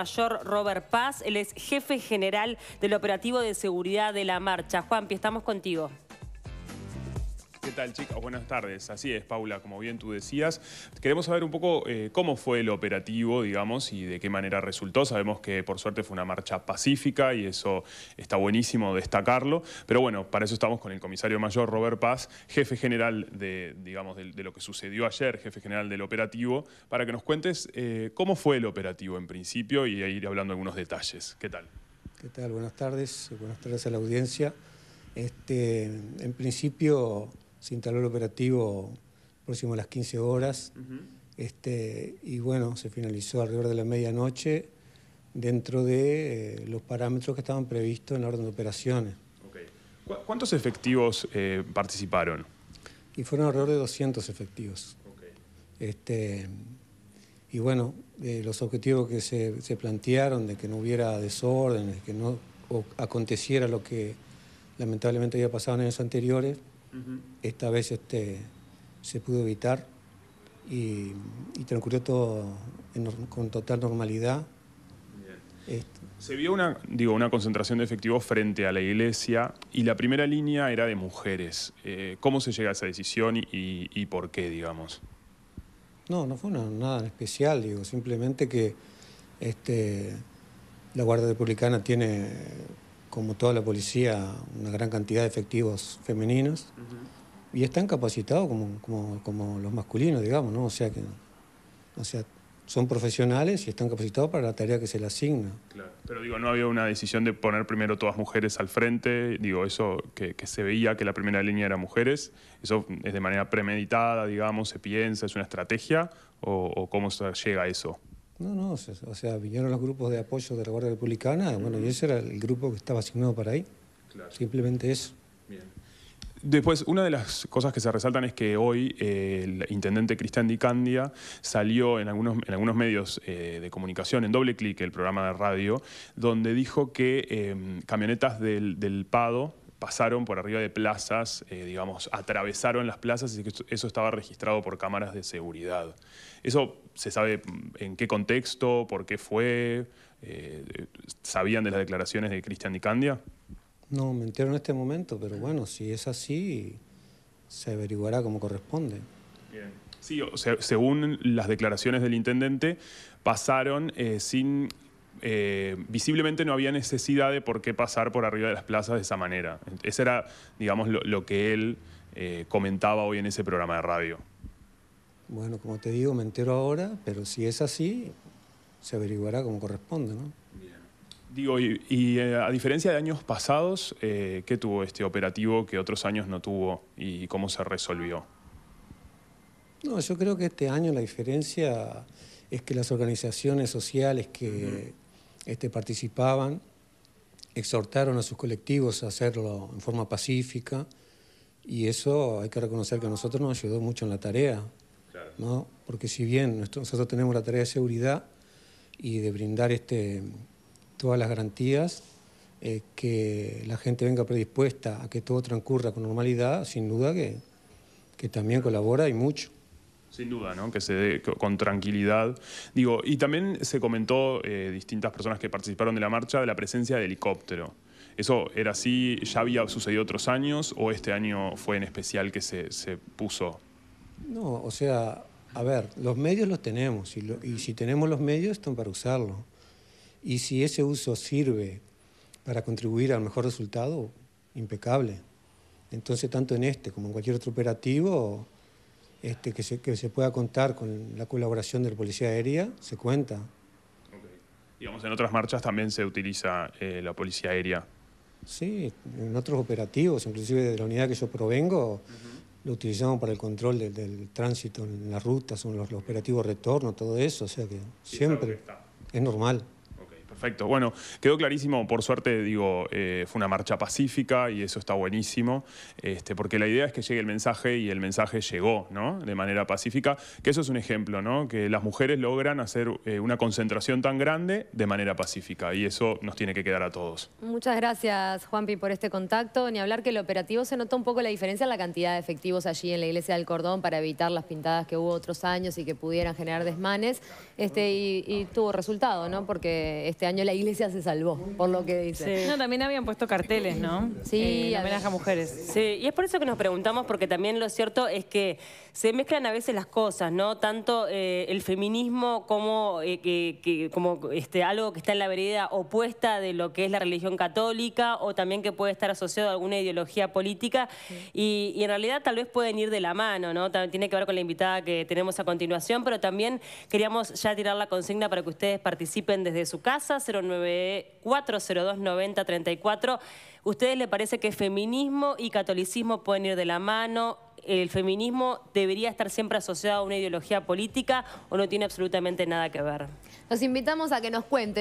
Mayor Robert Paz. Él es jefe general del operativo de seguridad de la marcha. Juanpi, estamos contigo. ¿Qué tal, chicos? Buenas tardes. Así es, Paula, como bien tú decías. Queremos saber un poco eh, cómo fue el operativo, digamos, y de qué manera resultó. Sabemos que, por suerte, fue una marcha pacífica y eso está buenísimo destacarlo. Pero bueno, para eso estamos con el comisario mayor Robert Paz, jefe general de, digamos, de, lo que sucedió ayer, jefe general del operativo, para que nos cuentes eh, cómo fue el operativo en principio y ir hablando algunos detalles. ¿Qué tal? ¿Qué tal? Buenas tardes. Buenas tardes a la audiencia. Este, en principio se instaló el operativo próximo a las 15 horas. este, y bueno, se finalizó alrededor de la medianoche dentro de eh, los parámetros que estaban previstos en la orden de operaciones. ¿Cuántos efectivos eh, participaron? Y fueron alrededor de 200 efectivos. Este, y bueno, eh, los objetivos que se, se, plantearon de que no hubiera desórdenes de que no aconteciera lo que lamentablemente había pasado en años anteriores, esta vez este, se pudo evitar y, y transcurrió todo con total normalidad. Se vio una, digo, una concentración de efectivos frente a la iglesia y la primera línea era de mujeres. Eh, ¿Cómo se llega a esa decisión y, por qué, digamos? No, no fue nada nada especial, digo, simplemente que este, la Guardia Republicana tiene como toda la policía, una gran cantidad de efectivos femeninos y están capacitados como, como, como, los masculinos, digamos, ¿no? O sea, que, o sea, son profesionales y están capacitados para la tarea que se les asigna. Claro. Pero digo, no había una decisión de poner primero todas mujeres al frente, digo, eso que, que se veía que la primera línea era mujeres, eso es de manera premeditada, digamos, se piensa, es una estrategia, o, o cómo se llega a eso. No, no, o sea, vinieron los grupos de apoyo de la Guardia Republicana, bueno, y ese era el grupo que estaba asignado para ahí. Simplemente eso. Bien. Después, una de las cosas que se resaltan es que hoy eh, el intendente Cristian Dicandia salió en algunos, en algunos medios eh, de comunicación, en doble clic, el programa de radio, donde dijo que em, camionetas del, del Pado pasaron por arriba de plazas, eh, digamos, atravesaron las plazas y eso estaba registrado por cámaras de seguridad. Eso se sabe mm, en qué contexto, por qué fue, eh, ¿sabían de las declaraciones de Cristian Dicandia? No, me en este momento, pero bueno, si es así, se averiguará como corresponde. Bien. Sí, o sea, según las declaraciones del intendente, pasaron eh, sin eh, visiblemente no había necesidad de por qué pasar por arriba de las plazas de esa manera. Ese era, digamos, lo, que él eh, comentaba hoy en ese programa de radio. Bueno, como te digo, me entero ahora, pero si es así, se averiguará como corresponde, ¿no? Bien. Digo, y, eh, a diferencia de años pasados, ¿qué tuvo este operativo que otros años no tuvo y cómo se resolvió? No, yo creo que este año la diferencia es que las organizaciones sociales que, este, participaban, exhortaron a sus colectivos a hacerlo en forma pacífica y eso hay que reconocer que a nosotros nos ayudó mucho en la tarea, ¿no? porque si bien nosotros tenemos la tarea de seguridad y de brindar este, todas las garantías, eh, que la gente venga predispuesta a que todo transcurra con normalidad, sin duda que, que también colabora y mucho. Sin duda, ¿no? Que se dé con tranquilidad. Digo, y también se comentó eh, distintas personas que participaron de la marcha de la presencia de helicóptero. ¿Eso era así? ¿Ya había sucedido otros años o este año fue en especial que se, puso? No, o sea, a ver, los medios los tenemos y, y, si tenemos los medios están para usarlo. Y si ese uso sirve para contribuir al mejor resultado, impecable. Entonces, tanto en este como en cualquier otro operativo este, que, se, que se pueda contar con la colaboración de la Policía Aérea, se cuenta. Digamos, en otras marchas también se utiliza eh, la Policía Aérea. Sí, en otros operativos, inclusive de la unidad que yo provengo, lo utilizamos para el control del, del tránsito en las rutas, son los, los, operativos retorno, todo eso, o sea que siempre es normal. Perfecto. Bueno, quedó clarísimo, por suerte, digo, eh, fue una marcha pacífica y eso está buenísimo, este, porque la idea es que llegue el mensaje y el mensaje llegó, ¿no? De manera pacífica, que eso es un ejemplo, ¿no? Que las mujeres logran hacer eh, una concentración tan grande de manera pacífica y eso nos tiene que quedar a todos. Muchas gracias, Juanpi, por este contacto. Ni hablar que el operativo se notó un poco la diferencia en la cantidad de efectivos allí en la Iglesia del Cordón para evitar las pintadas que hubo otros años y que pudieran generar desmanes, este, y, y tuvo resultado, ¿no? Porque este año la iglesia se salvó, por lo que dice. también habían puesto carteles, ¿no? Sí. homenaje eh, a mujeres. Sí, y es por eso que nos preguntamos, porque también lo cierto es que se mezclan a veces las cosas, ¿no? Tanto eh, el feminismo como, eh, este, algo que está en la vereda opuesta de lo que es la religión católica o también que puede estar asociado a alguna ideología política y, y, en realidad tal vez pueden ir de la mano, ¿no? También tiene que ver con la invitada que tenemos a continuación, pero también queríamos ya tirar la consigna para que ustedes participen desde su casa, 34 ¿Ustedes le parece que feminismo y catolicismo pueden ir de la mano? ¿El feminismo debería estar siempre asociado a una ideología política o no tiene absolutamente nada que ver? Los invitamos a que nos cuenten.